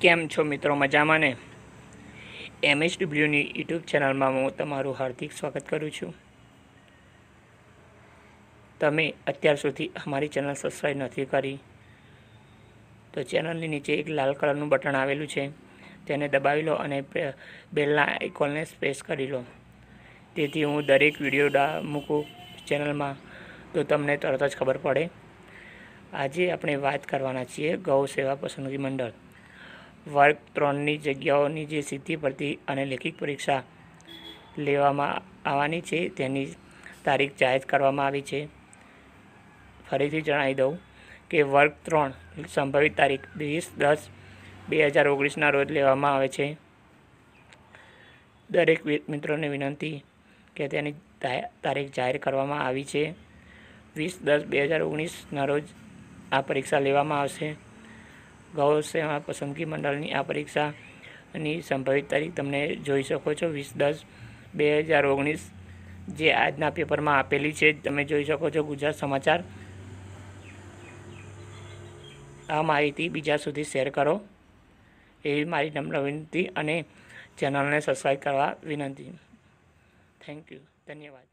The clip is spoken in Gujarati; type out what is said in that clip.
કેમ છો મિત્રો મજામાં ને ડબ્લ્યુની યુટ્યુબ ચેનલમાં હું તમારું હાર્દિક સ્વાગત કરું છું તમે અત્યાર સુધી અમારી ચેનલ સબસ્ક્રાઈબ નથી કરી તો ચેનલની નીચે એક લાલ કલરનું બટન આવેલું છે તેને દબાવી લો અને બેલના આઇકોનને સ્પ્રેસ કરી લો તેથી હું દરેક વિડીયો ડા મૂકું ચેનલમાં તો તમને તરત જ ખબર પડે આજે આપણે વાત કરવાના છીએ ગૌ સેવા પસંદગી મંડળ વર્ગ ત્રણની જગ્યાઓની જે સિદ્ધિ ભરતી અને લેખિત પરીક્ષા લેવામાં આવવાની છે તેની તારીખ જાહેર કરવામાં આવી છે ફરીથી જણાવી દઉં કે વર્ગ ત્રણ સંભવિત તારીખ વીસ દસ બે હજાર ઓગણીસના રોજ લેવામાં આવે છે દરેક મિત્રોને વિનંતી કે તેની તારીખ જાહેર કરવામાં આવી છે વીસ દસ બે હજાર ઓગણીસના રોજ આ પરીક્ષા લેવામાં આવશે ગૌસેવા પસંદગી મંડળની આ પરીક્ષાની સંભવિત તારીખ તમને જોઈ શકો છો વીસ દસ બે હજાર ઓગણીસ જે આજના પેપરમાં આપેલી છે તમે જોઈ શકો છો ગુજરાત સમાચાર આ માહિતી બીજા સુધી શેર કરો એવી મારી નમ્ર વિનંતી અને ચેનલને સબસ્ક્રાઈબ કરવા વિનંતી થેન્ક યુ ધન્યવાદ